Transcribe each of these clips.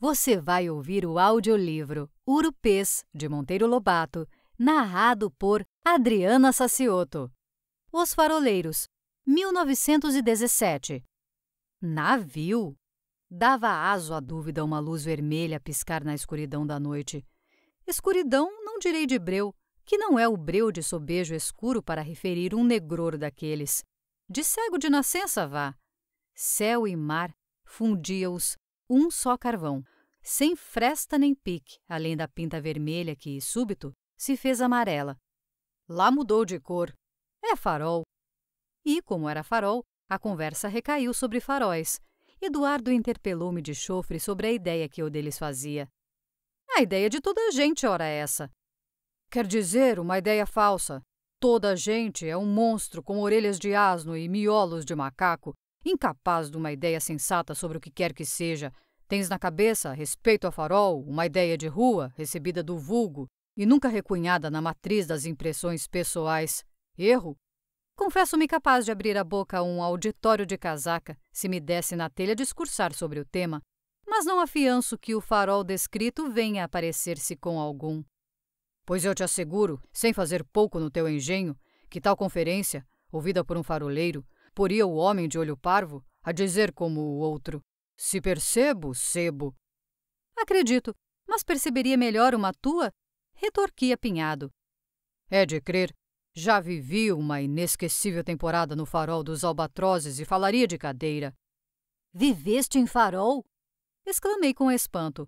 Você vai ouvir o audiolivro Urupês, de Monteiro Lobato, narrado por Adriana Sacioto. Os Faroleiros, 1917. Navio? Dava aso à dúvida uma luz vermelha piscar na escuridão da noite. Escuridão não direi de breu, que não é o breu de sobejo escuro para referir um negror daqueles. De cego de nascença vá. Céu e mar fundia os um só carvão, sem fresta nem pique, além da pinta vermelha que, súbito, se fez amarela. Lá mudou de cor. É farol. E, como era farol, a conversa recaiu sobre faróis. Eduardo interpelou-me de chofre sobre a ideia que eu deles fazia. A ideia de toda a gente, ora é essa. Quer dizer, uma ideia falsa. Toda a gente é um monstro com orelhas de asno e miolos de macaco incapaz de uma ideia sensata sobre o que quer que seja. Tens na cabeça, respeito a farol, uma ideia de rua, recebida do vulgo e nunca recunhada na matriz das impressões pessoais. Erro? Confesso-me capaz de abrir a boca a um auditório de casaca se me desse na telha discursar sobre o tema, mas não afianço que o farol descrito venha a parecer-se com algum. Pois eu te asseguro, sem fazer pouco no teu engenho, que tal conferência, ouvida por um faroleiro, poria o homem de olho parvo a dizer como o outro: Se percebo, sebo. Acredito, mas perceberia melhor uma tua? Retorquia Pinhado. É de crer. Já vivi uma inesquecível temporada no farol dos albatrozes e falaria de cadeira. Viveste em farol? exclamei com espanto.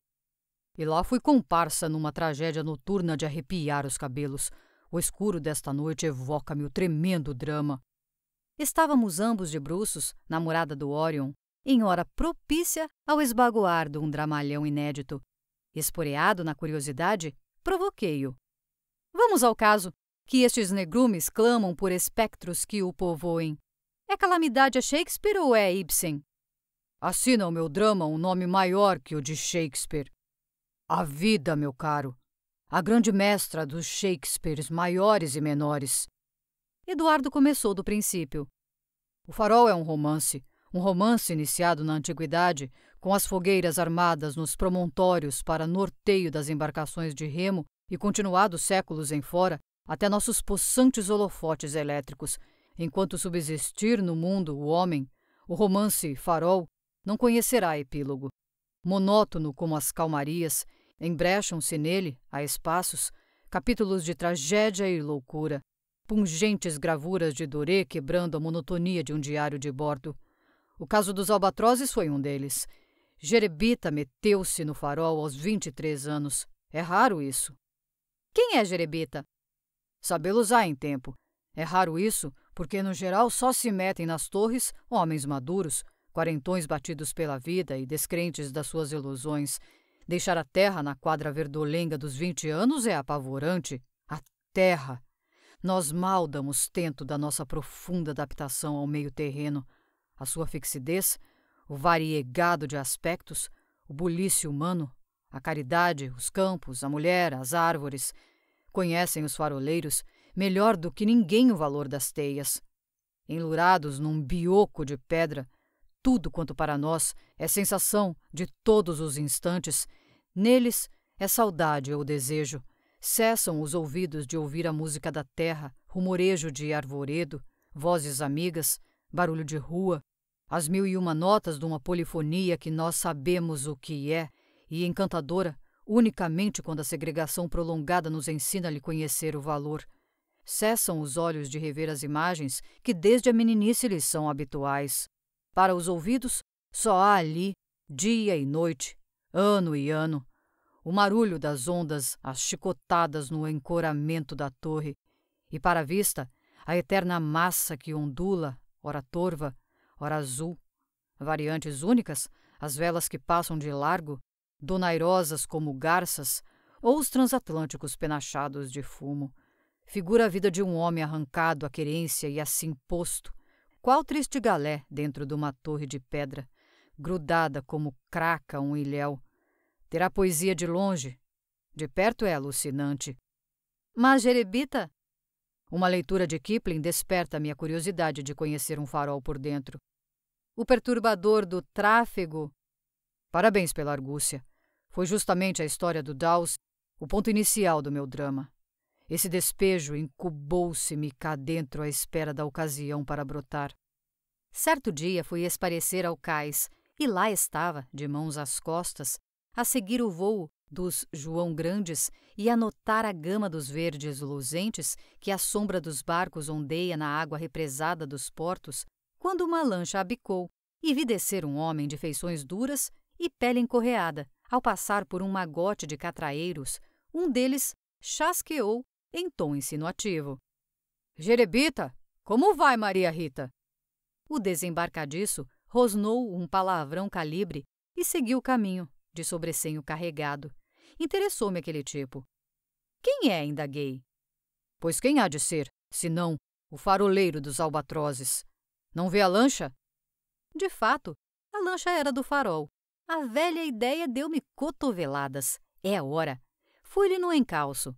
E lá fui comparsa numa tragédia noturna de arrepiar os cabelos. O escuro desta noite evoca-me o tremendo drama. Estávamos ambos de bruços na morada do Orion, em hora propícia ao esbagoar de um dramalhão inédito. Esporeado na curiosidade, provoquei-o. Vamos ao caso, que estes negrumes clamam por espectros que o povoem. É calamidade a Shakespeare ou é Ibsen? Assina o meu drama um nome maior que o de Shakespeare. A vida, meu caro, a grande mestra dos Shakespeares maiores e menores. Eduardo começou do princípio. O Farol é um romance, um romance iniciado na antiguidade, com as fogueiras armadas nos promontórios para norteio das embarcações de remo e continuado séculos em fora até nossos possantes holofotes elétricos. Enquanto subsistir no mundo o homem, o romance Farol não conhecerá epílogo. Monótono como as calmarias, embrecham-se nele, a espaços, capítulos de tragédia e loucura, pungentes gravuras de Doré quebrando a monotonia de um diário de bordo. O caso dos albatrozes foi um deles. Jerebita meteu-se no farol aos 23 anos. É raro isso. Quem é Jerebita? Sabê-los-á em tempo. É raro isso, porque no geral só se metem nas torres homens maduros, quarentões batidos pela vida e descrentes das suas ilusões. Deixar a terra na quadra verdolenga dos 20 anos é apavorante. A terra! Nós mal damos tento da nossa profunda adaptação ao meio terreno, a sua fixidez, o variegado de aspectos, o bulício humano, a caridade, os campos, a mulher, as árvores. Conhecem os faroleiros melhor do que ninguém o valor das teias. Enlurados num bioco de pedra, tudo quanto para nós é sensação de todos os instantes, neles é saudade ou desejo Cessam os ouvidos de ouvir a música da terra, rumorejo de arvoredo, vozes amigas, barulho de rua, as mil e uma notas de uma polifonia que nós sabemos o que é e encantadora unicamente quando a segregação prolongada nos ensina a lhe conhecer o valor. Cessam os olhos de rever as imagens que desde a meninice lhes são habituais. Para os ouvidos, só há ali, dia e noite, ano e ano, o marulho das ondas as chicotadas no encoramento da torre, e para a vista a eterna massa que ondula, ora torva, ora azul. Variantes únicas, as velas que passam de largo, donairosas como garças, ou os transatlânticos penachados de fumo. Figura a vida de um homem arrancado à querência e assim posto, qual triste galé dentro de uma torre de pedra, grudada como craca um ilhéu, Terá poesia de longe, de perto é alucinante. Mas Jerebita? Uma leitura de Kipling desperta minha curiosidade de conhecer um farol por dentro. O perturbador do tráfego. Parabéns pela argúcia. Foi justamente a história do Dawes o ponto inicial do meu drama. Esse despejo incubou-se-me cá dentro à espera da ocasião para brotar. Certo dia fui esparecer ao cais e lá estava, de mãos às costas, a seguir o vôo dos João Grandes e a notar a gama dos verdes luzentes que a sombra dos barcos ondeia na água represada dos portos, quando uma lancha abicou e vi descer um homem de feições duras e pele encorreada, ao passar por um magote de catraeiros, um deles chasqueou em tom insinuativo. Jerebita, como vai Maria Rita? O desembarcadiço rosnou um palavrão calibre e seguiu o caminho, de sobrecenho carregado. Interessou-me aquele tipo. Quem é, indaguei. Pois quem há de ser, senão o faroleiro dos albatrozes? Não vê a lancha? De fato, a lancha era do farol. A velha ideia deu-me cotoveladas. É a hora. Fui-lhe no encalço.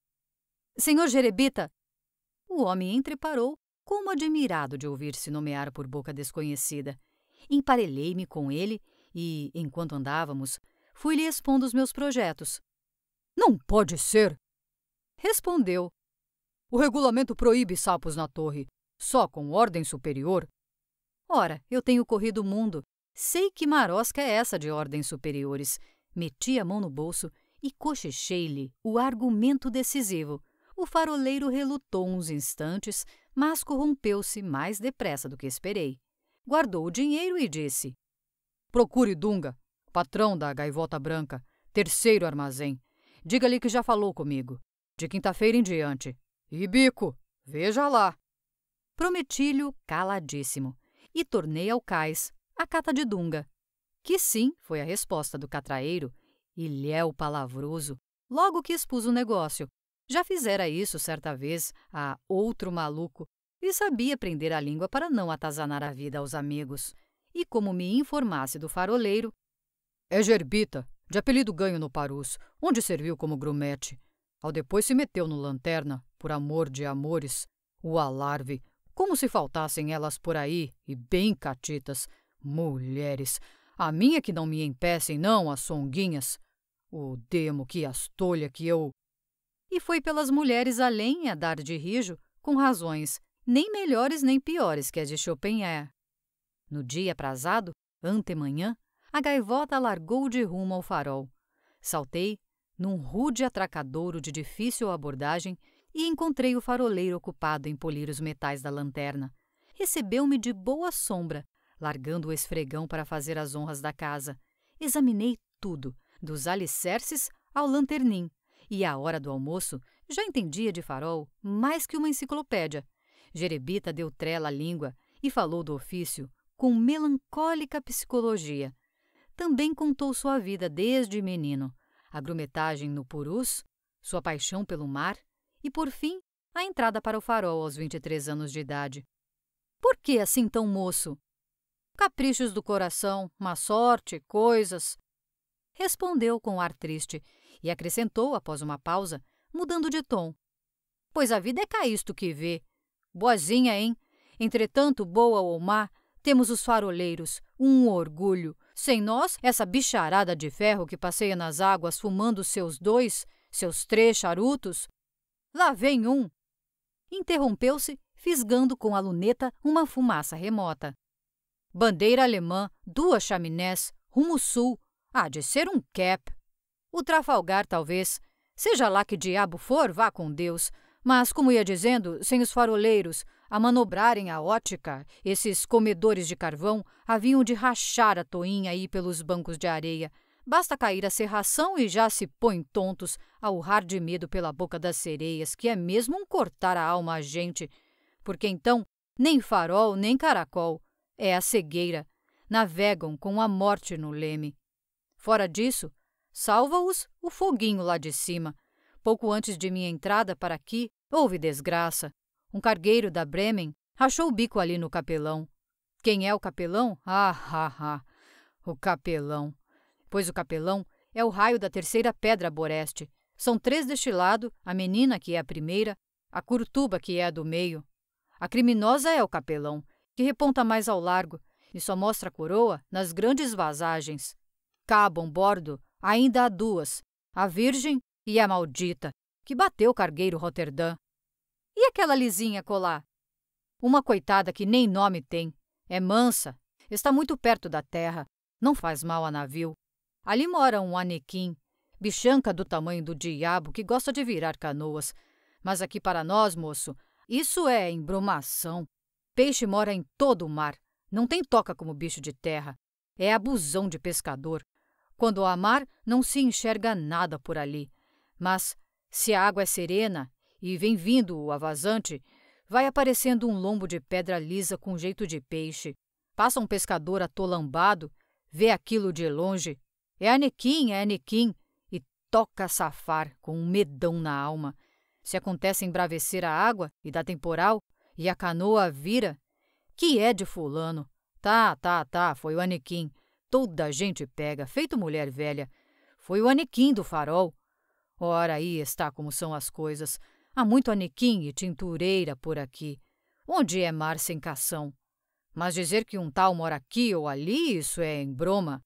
Senhor Jerebita! O homem entreparou, como admirado de ouvir-se nomear por boca desconhecida. Emparelhei-me com ele e, enquanto andávamos, fui-lhe expondo os meus projetos. Não pode ser! Respondeu. O regulamento proíbe sapos na torre, só com ordem superior. Ora, eu tenho corrido o mundo. Sei que marosca é essa de ordens superiores. Meti a mão no bolso e cochechei lhe o argumento decisivo. O faroleiro relutou uns instantes, mas corrompeu-se mais depressa do que esperei. Guardou o dinheiro e disse: Procure Dunga, patrão da Gaivota Branca, terceiro armazém. Diga-lhe que já falou comigo. De quinta-feira em diante. E bico, veja lá. Prometi-lhe caladíssimo e tornei ao cais a cata de Dunga, que sim foi a resposta do catraeiro, ilhéu palavroso, logo que expus o negócio. Já fizera isso certa vez a outro maluco e sabia prender a língua para não atazanar a vida aos amigos. E como me informasse do faroleiro, é Gerbita, de apelido ganho no Parus, onde serviu como grumete. Ao depois se meteu no Lanterna, por amor de amores. O alarve, como se faltassem elas por aí, e bem catitas. Mulheres, a minha que não me empecem, não, as songuinhas. O demo que astolha que eu... E foi pelas mulheres além a dar de rijo, com razões, nem melhores nem piores que as de é. No dia aprazado, antemanhã, a gaivota largou de rumo ao farol. Saltei num rude atracadouro de difícil abordagem e encontrei o faroleiro ocupado em polir os metais da lanterna. Recebeu-me de boa sombra, largando o esfregão para fazer as honras da casa. Examinei tudo, dos alicerces ao lanternim, e à hora do almoço já entendia de farol mais que uma enciclopédia. Jerebita deu trela à língua e falou do ofício com melancólica psicologia, também contou sua vida desde menino, a grumetagem no Purus, sua paixão pelo mar e, por fim, a entrada para o farol aos 23 anos de idade. Por que assim tão moço? Caprichos do coração, má sorte, coisas. Respondeu com ar triste e acrescentou, após uma pausa, mudando de tom. Pois a vida é cá isto que vê. Boazinha, hein? Entretanto, boa ou má, temos os faroleiros, um orgulho, sem nós, essa bicharada de ferro que passeia nas águas fumando seus dois, seus três charutos. Lá vem um! Interrompeu-se, fisgando com a luneta uma fumaça remota. Bandeira alemã, duas chaminés, rumo sul. Há de ser um cap. O Trafalgar, talvez. Seja lá que diabo for, vá com Deus. Mas, como ia dizendo, sem os faroleiros, a manobrarem a ótica, esses comedores de carvão haviam de rachar a toinha aí pelos bancos de areia. Basta cair a serração e já se põem tontos a urrar de medo pela boca das sereias, que é mesmo um cortar a alma a gente. Porque então, nem farol, nem caracol. É a cegueira. Navegam com a morte no leme. Fora disso, salva-os o foguinho lá de cima. Pouco antes de minha entrada para aqui, houve desgraça. Um cargueiro da Bremen rachou o bico ali no capelão. Quem é o capelão? Ah, ah, ah. O capelão. Pois o capelão é o raio da terceira pedra boreste. São três deste lado, a menina que é a primeira, a Curtuba que é a do meio. A criminosa é o capelão, que reponta mais ao largo e só mostra a coroa nas grandes vazagens. Cabam bordo ainda há duas, a virgem e a maldita, que bateu o cargueiro Roterdã. E aquela lisinha colar? Uma coitada que nem nome tem. É mansa, está muito perto da terra, não faz mal a navio. Ali mora um anequim, bichanca do tamanho do diabo que gosta de virar canoas. Mas aqui para nós, moço, isso é embromação. Peixe mora em todo o mar, não tem toca como bicho de terra. É abusão de pescador. Quando há mar, não se enxerga nada por ali. Mas se a água é serena, e vem vindo o avasante, vai aparecendo um lombo de pedra lisa com jeito de peixe. Passa um pescador atolambado, vê aquilo de longe. É Anequim, é Anequim, e toca a safar com um medão na alma. Se acontece embravecer a água e dá temporal, e a canoa vira, que é de fulano. Tá, tá, tá, foi o Anequim. Toda a gente pega, feito mulher velha. Foi o Anequim do farol. Ora, aí está como são as coisas. Há muito anequim e tintureira por aqui. Onde é mar sem cação? Mas dizer que um tal mora aqui ou ali, isso é em broma.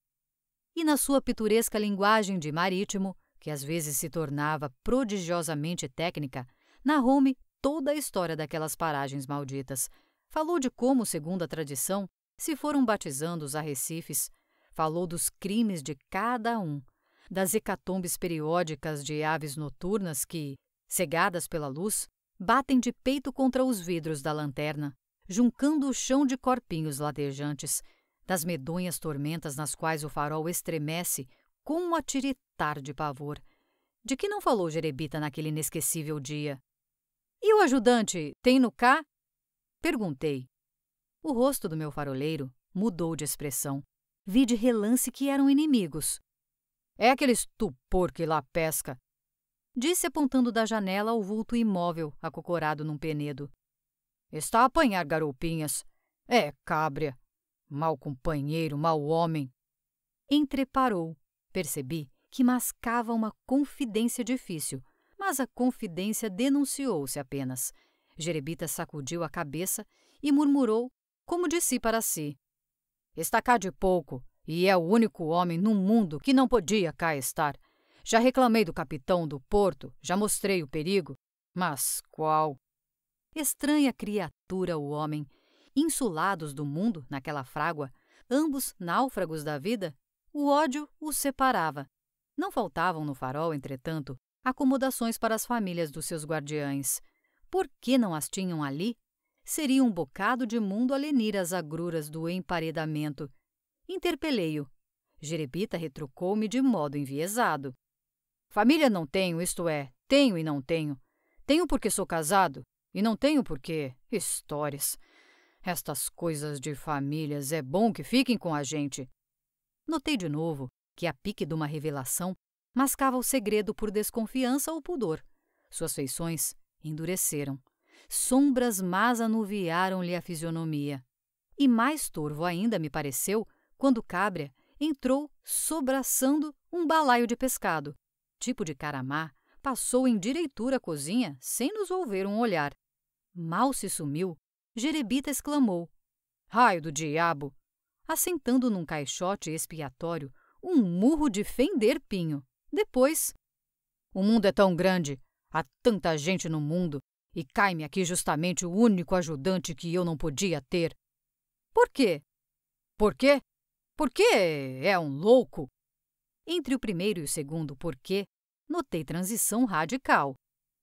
E na sua pitoresca linguagem de marítimo, que às vezes se tornava prodigiosamente técnica, narrou-me toda a história daquelas paragens malditas. Falou de como, segundo a tradição, se foram batizando os arrecifes. Falou dos crimes de cada um, das hecatombes periódicas de aves noturnas que, Cegadas pela luz, batem de peito contra os vidros da lanterna, juncando o chão de corpinhos latejantes, das medonhas tormentas nas quais o farol estremece com um atiritar de pavor. De que não falou Jerebita naquele inesquecível dia? E o ajudante, tem no cá? Perguntei. O rosto do meu faroleiro mudou de expressão. Vi de relance que eram inimigos. É aquele estupor que lá pesca, Disse apontando da janela o vulto imóvel, acocorado num penedo. Está a apanhar garoupinhas. É, cabra Mal companheiro, mau homem. Entreparou. Percebi que mascava uma confidência difícil, mas a confidência denunciou-se apenas. Jerebita sacudiu a cabeça e murmurou, como de si para si. Está cá de pouco, e é o único homem no mundo que não podia cá estar. Já reclamei do capitão do porto, já mostrei o perigo, mas qual? Estranha criatura o homem. Insulados do mundo naquela frágua, ambos náufragos da vida, o ódio os separava. Não faltavam no farol, entretanto, acomodações para as famílias dos seus guardiães. Por que não as tinham ali? Seria um bocado de mundo alenir as agruras do emparedamento. Interpelei-o. Jerebita retrucou-me de modo enviesado. Família não tenho, isto é, tenho e não tenho. Tenho porque sou casado e não tenho porque. Histórias. Estas coisas de famílias é bom que fiquem com a gente. Notei de novo que, a pique de uma revelação, mascava o segredo por desconfiança ou pudor. Suas feições endureceram. Sombras más anuviaram-lhe a fisionomia. E mais torvo ainda me pareceu quando Cabria entrou sobraçando um balaio de pescado tipo de cara má, passou em direitura à cozinha sem nos volver um olhar. Mal se sumiu, Jerebita exclamou: Raio do diabo! assentando num caixote expiatório um murro de fender pinho. Depois, o mundo é tão grande, há tanta gente no mundo, e cai-me aqui justamente o único ajudante que eu não podia ter. Por quê? Por quê? Porque é um louco. Entre o primeiro e o segundo porquê, notei transição radical.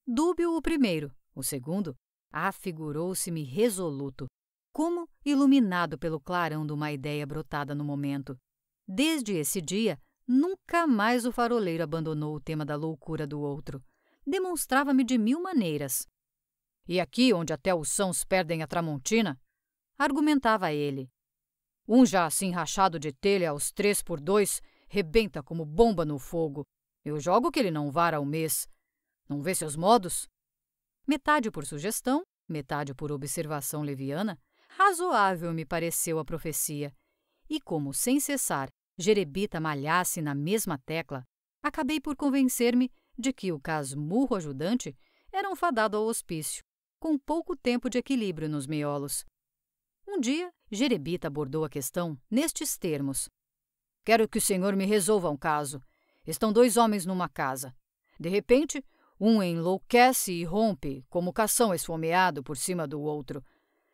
Dúbio o primeiro, o segundo afigurou-se-me resoluto, como iluminado pelo clarão de uma ideia brotada no momento. Desde esse dia, nunca mais o faroleiro abandonou o tema da loucura do outro. Demonstrava-me de mil maneiras. E aqui onde até os sãos perdem a tramontina? Argumentava ele. Um já assim rachado de telha aos três por dois rebenta como bomba no fogo. Eu jogo que ele não vara ao mês. Não vê seus modos? Metade por sugestão, metade por observação leviana, razoável me pareceu a profecia. E como, sem cessar, Jerebita malhasse na mesma tecla, acabei por convencer-me de que o casmurro ajudante era um fadado ao hospício, com pouco tempo de equilíbrio nos miolos. Um dia, Jerebita abordou a questão nestes termos. Quero que o senhor me resolva um caso. Estão dois homens numa casa. De repente, um enlouquece e rompe, como cação esfomeado, por cima do outro.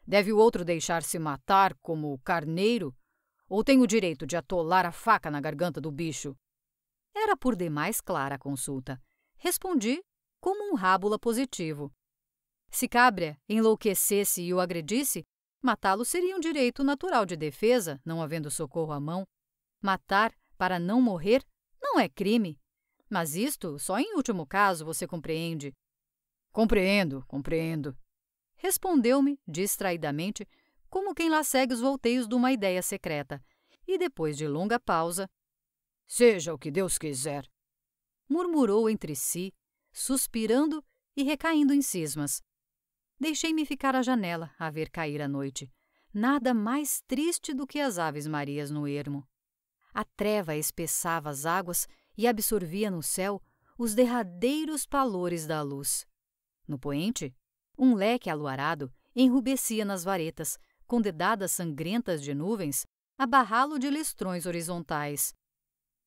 Deve o outro deixar-se matar como o carneiro? Ou tem o direito de atolar a faca na garganta do bicho? Era por demais clara a consulta. Respondi como um rábula positivo. Se Cabria enlouquecesse e o agredisse, matá-lo seria um direito natural de defesa, não havendo socorro à mão. Matar para não morrer não é crime. Mas isto só em último caso você compreende. Compreendo, compreendo. Respondeu-me, distraidamente, como quem lá segue os volteios de uma ideia secreta. E depois de longa pausa, Seja o que Deus quiser, murmurou entre si, suspirando e recaindo em cismas. Deixei-me ficar à janela a ver cair a noite. Nada mais triste do que as aves marias no ermo. A treva espessava as águas e absorvia no céu os derradeiros palores da luz. No poente, um leque aluarado enrubescia nas varetas, com dedadas sangrentas de nuvens a barrá-lo de listrões horizontais.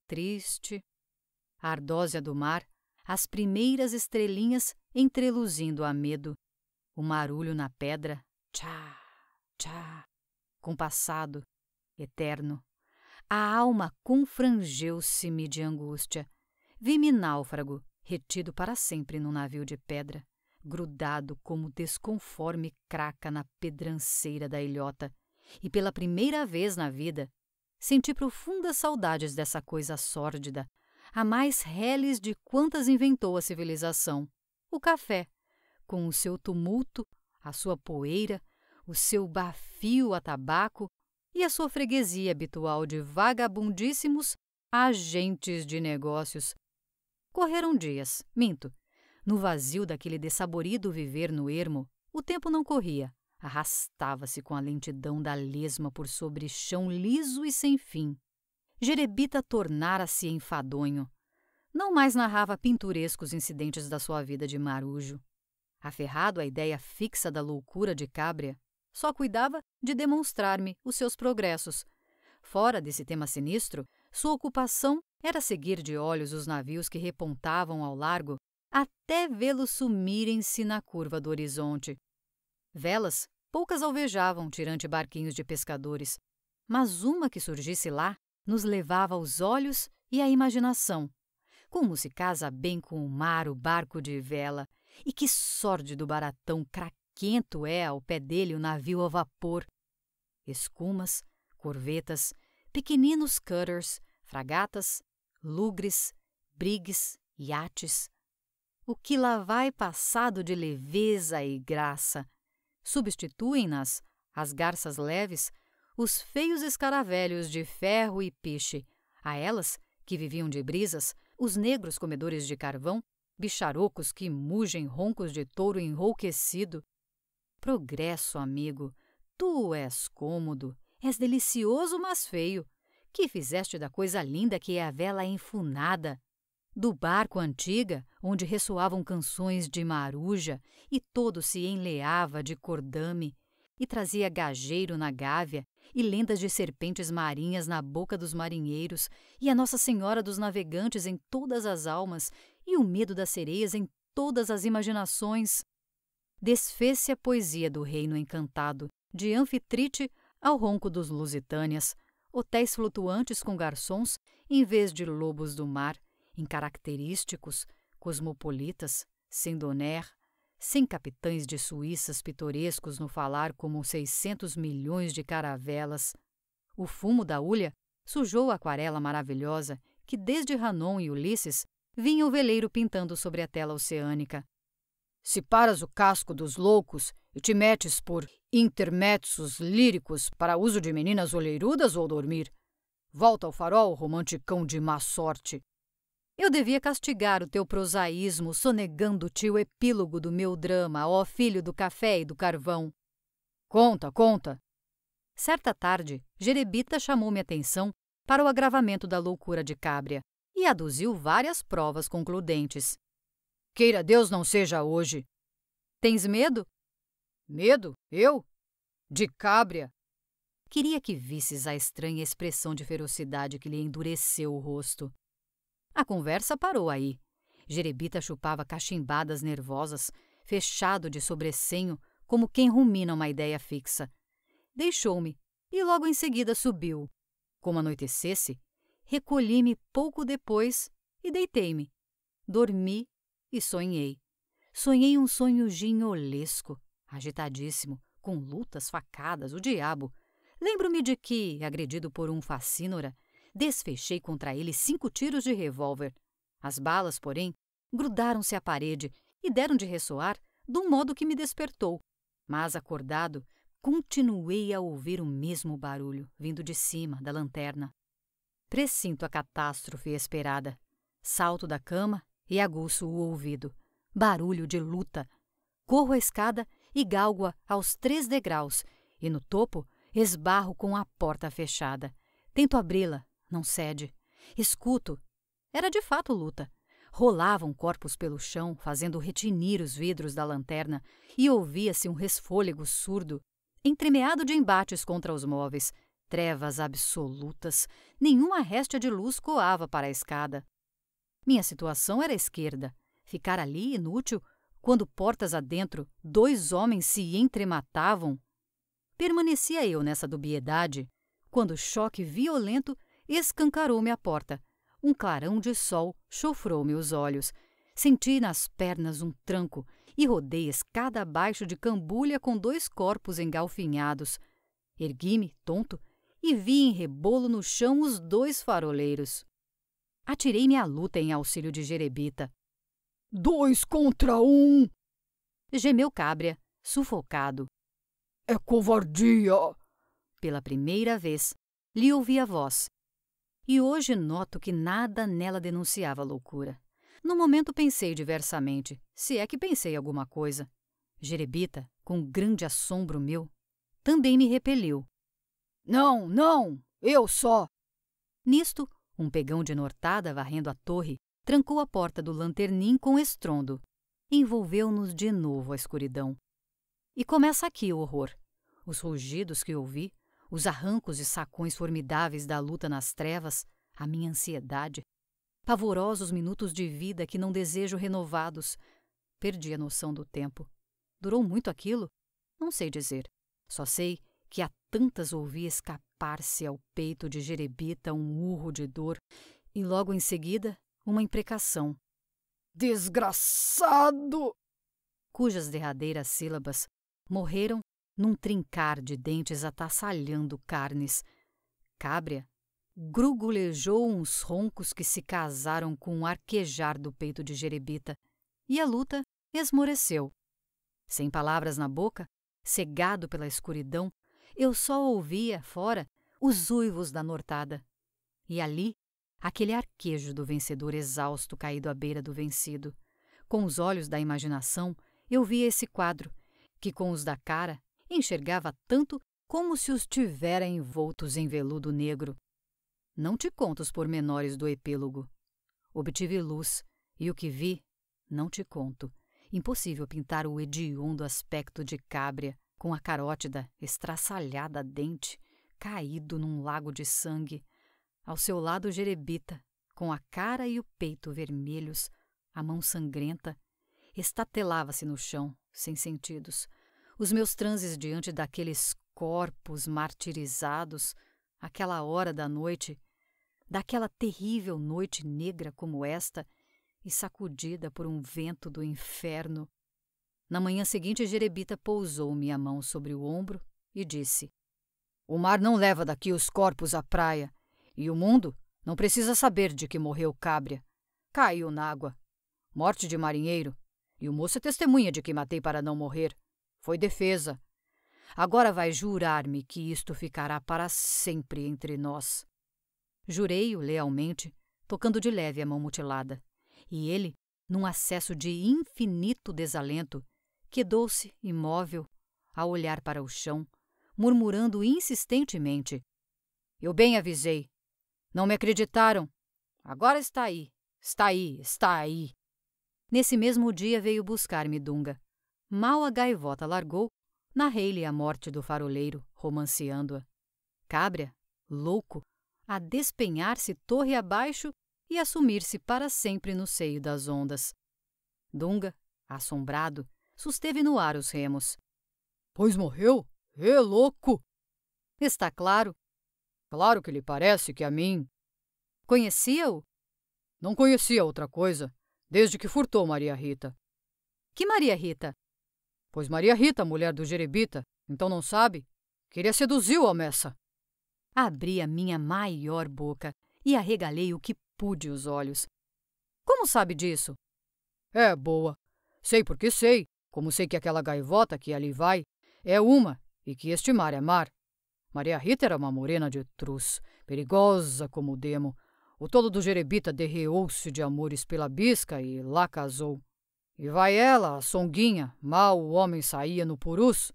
Triste, a ardósia do mar, as primeiras estrelinhas entreluzindo a medo. O marulho na pedra, tchá, tchá, compassado, eterno. A alma confrangeu-se-me de angústia. Vi-me náufrago, retido para sempre num navio de pedra, grudado como desconforme craca na pedranceira da ilhota, e pela primeira vez na vida senti profundas saudades dessa coisa sórdida, a mais reles de quantas inventou a civilização, o café, com o seu tumulto, a sua poeira, o seu bafio a tabaco, e a sua freguesia habitual de vagabundíssimos agentes de negócios. Correram dias, minto. No vazio daquele dessaborido viver no ermo, o tempo não corria, arrastava-se com a lentidão da lesma por sobre chão liso e sem fim. Jerebita tornara-se enfadonho. Não mais narrava pinturescos incidentes da sua vida de marujo. Aferrado à ideia fixa da loucura de Cabria, só cuidava de demonstrar-me os seus progressos. Fora desse tema sinistro, sua ocupação era seguir de olhos os navios que repontavam ao largo até vê-los sumirem-se na curva do horizonte. Velas poucas alvejavam tirante barquinhos de pescadores, mas uma que surgisse lá nos levava aos olhos e à imaginação. Como se casa bem com o mar o barco de vela, e que sórdido baratão Quento é ao pé dele o navio a vapor. Escumas, corvetas, pequeninos cutters, fragatas, lugres, brigues, iates. O que lá vai passado de leveza e graça. Substituem-nas, as garças leves, os feios escaravelhos de ferro e peixe. A elas, que viviam de brisas, os negros comedores de carvão, bicharocos que mugem roncos de touro enrouquecido, Progresso, amigo, tu és cômodo, és delicioso, mas feio, que fizeste da coisa linda que é a vela enfunada, do barco antiga, onde ressoavam canções de maruja e todo se enleava de cordame, e trazia gageiro na gávea e lendas de serpentes marinhas na boca dos marinheiros e a Nossa Senhora dos Navegantes em todas as almas e o medo das sereias em todas as imaginações desfez-se a poesia do reino encantado, de anfitrite ao ronco dos Lusitânias, hotéis flutuantes com garçons em vez de lobos do mar, incaracterísticos, cosmopolitas, sem doner, sem capitães de suíças pitorescos no falar como 600 milhões de caravelas. O fumo da ulha sujou a aquarela maravilhosa que desde ranon e Ulisses vinha o veleiro pintando sobre a tela oceânica, se paras o casco dos loucos e te metes por intermédios líricos para uso de meninas olheirudas ou dormir. Volta ao farol, romanticão de má sorte. Eu devia castigar o teu prosaísmo, sonegando-te o epílogo do meu drama, ó filho do café e do carvão. Conta, conta. Certa tarde, Jerebita chamou minha atenção para o agravamento da loucura de Cábria e aduziu várias provas concludentes. Queira Deus não seja hoje. Tens medo? Medo? Eu? De cabra? Queria que visses a estranha expressão de ferocidade que lhe endureceu o rosto. A conversa parou aí. Jerebita chupava cachimbadas nervosas, fechado de sobrecenho, como quem rumina uma ideia fixa. Deixou-me e logo em seguida subiu. Como anoitecesse, recolhi-me pouco depois e deitei-me. Dormi e sonhei. Sonhei um sonho ginholesco, agitadíssimo, com lutas, facadas, o diabo. Lembro-me de que, agredido por um facínora, desfechei contra ele cinco tiros de revólver. As balas, porém, grudaram-se à parede e deram de ressoar de um modo que me despertou. Mas, acordado, continuei a ouvir o mesmo barulho vindo de cima da lanterna. presinto a catástrofe esperada. Salto da cama e aguço o ouvido. Barulho de luta. Corro a escada e galgo-a aos três degraus, e no topo esbarro com a porta fechada. Tento abri-la, não cede. Escuto. Era de fato luta. Rolavam corpos pelo chão, fazendo retinir os vidros da lanterna, e ouvia-se um resfôlego surdo, entremeado de embates contra os móveis. Trevas absolutas, nenhuma réstia de luz coava para a escada. Minha situação era esquerda. Ficar ali inútil, quando portas adentro dois homens se entrematavam. Permanecia eu nessa dubiedade, quando o choque violento escancarou me a porta. Um clarão de sol chofrou-me os olhos. Senti nas pernas um tranco e rodei escada abaixo de cambulha com dois corpos engalfinhados. Ergui-me, tonto, e vi em rebolo no chão os dois faroleiros. Atirei-me à luta em auxílio de Jerebita. Dois contra um! Gemeu Cabria, sufocado. É covardia! Pela primeira vez, lhe ouvi a voz. E hoje noto que nada nela denunciava loucura. No momento pensei diversamente, se é que pensei alguma coisa. Jerebita, com grande assombro meu, também me repeliu. Não, não, eu só! Nisto, um pegão de nortada varrendo a torre trancou a porta do lanternim com estrondo. Envolveu-nos de novo a escuridão. E começa aqui o horror. Os rugidos que ouvi, os arrancos e sacões formidáveis da luta nas trevas, a minha ansiedade, pavorosos minutos de vida que não desejo renovados. Perdi a noção do tempo. Durou muito aquilo? Não sei dizer. Só sei que a tantas ouvi escapar-se ao peito de Jerebita um urro de dor e logo em seguida uma imprecação. Desgraçado! Cujas derradeiras sílabas morreram num trincar de dentes atassalhando carnes. Cabria grugulejou uns roncos que se casaram com o um arquejar do peito de Jerebita e a luta esmoreceu. Sem palavras na boca, cegado pela escuridão, eu só ouvia, fora, os uivos da nortada. E ali, aquele arquejo do vencedor exausto caído à beira do vencido. Com os olhos da imaginação, eu via esse quadro, que com os da cara enxergava tanto como se os tivera envoltos em veludo negro. Não te conto os pormenores do epílogo. Obtive luz, e o que vi, não te conto. Impossível pintar o hediondo aspecto de Cábria, com a carótida estraçalhada a dente, caído num lago de sangue. Ao seu lado, Jerebita, com a cara e o peito vermelhos, a mão sangrenta, estatelava-se no chão, sem sentidos. Os meus transes diante daqueles corpos martirizados, aquela hora da noite, daquela terrível noite negra como esta, e sacudida por um vento do inferno, na manhã seguinte, Jerebita pousou minha mão sobre o ombro e disse: O mar não leva daqui os corpos à praia, e o mundo não precisa saber de que morreu Cabria. Caiu na água. Morte de marinheiro. E o moço é testemunha de que matei para não morrer. Foi defesa. Agora vai jurar-me que isto ficará para sempre entre nós. Jurei-o lealmente, tocando de leve a mão mutilada. E ele, num acesso de infinito desalento, quedou-se immovel a olhar para o chão murmurando insistentemente eu bem avisei não me acreditaram agora está aí está aí está aí nesse mesmo dia veio buscar-me dunga mal a gaivota largou narrei-lhe a morte do faroleiro romanceando-a Cabra, louco a despenhar-se torre abaixo e a sumir-se para sempre no seio das ondas. Dunga, assombrado, susteve no ar os remos. Pois morreu? É louco! Está claro? Claro que lhe parece que a mim. Conhecia-o? Não conhecia outra coisa, desde que furtou Maria Rita. Que Maria Rita? Pois Maria Rita, mulher do Jerebita, então não sabe? Queria seduzir o Almessa. Abri a minha maior boca e arregalei o que pude os olhos. Como sabe disso? É boa. Sei porque sei, como sei que aquela gaivota que ali vai é uma e que este mar é mar. Maria Rita era uma morena de truz, perigosa como o demo. O tolo do Jerebita derreou-se de amores pela bisca e lá casou. E vai ela, a songuinha, mal o homem saía no purus,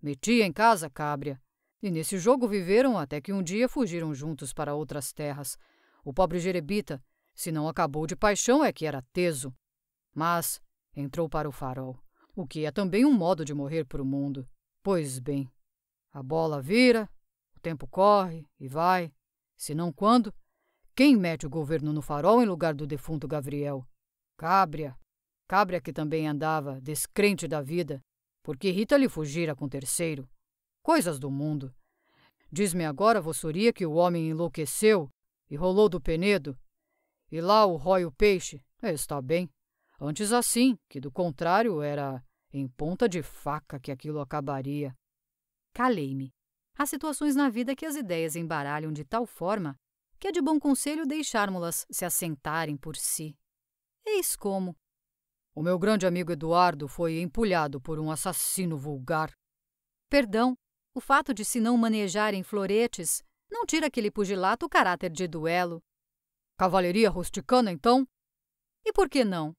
metia em casa cabria E nesse jogo viveram até que um dia fugiram juntos para outras terras. O pobre Jerebita, se não acabou de paixão, é que era teso. Mas entrou para o farol o que é também um modo de morrer para o mundo. Pois bem, a bola vira, o tempo corre e vai. Se não quando, quem mete o governo no farol em lugar do defunto Gabriel? Cabria. Cabria que também andava, descrente da vida, porque Rita lhe fugira com terceiro. Coisas do mundo. Diz-me agora, Vossoria, que o homem enlouqueceu e rolou do penedo. E lá o rói o peixe. Está bem. Antes assim, que do contrário era em ponta de faca que aquilo acabaria. Calei-me. Há situações na vida que as ideias embaralham de tal forma que é de bom conselho deixarmos-las se assentarem por si. Eis como. O meu grande amigo Eduardo foi empulhado por um assassino vulgar. Perdão, o fato de se não manejarem floretes não tira aquele pugilato o caráter de duelo. Cavalaria rusticana, então? E por que não?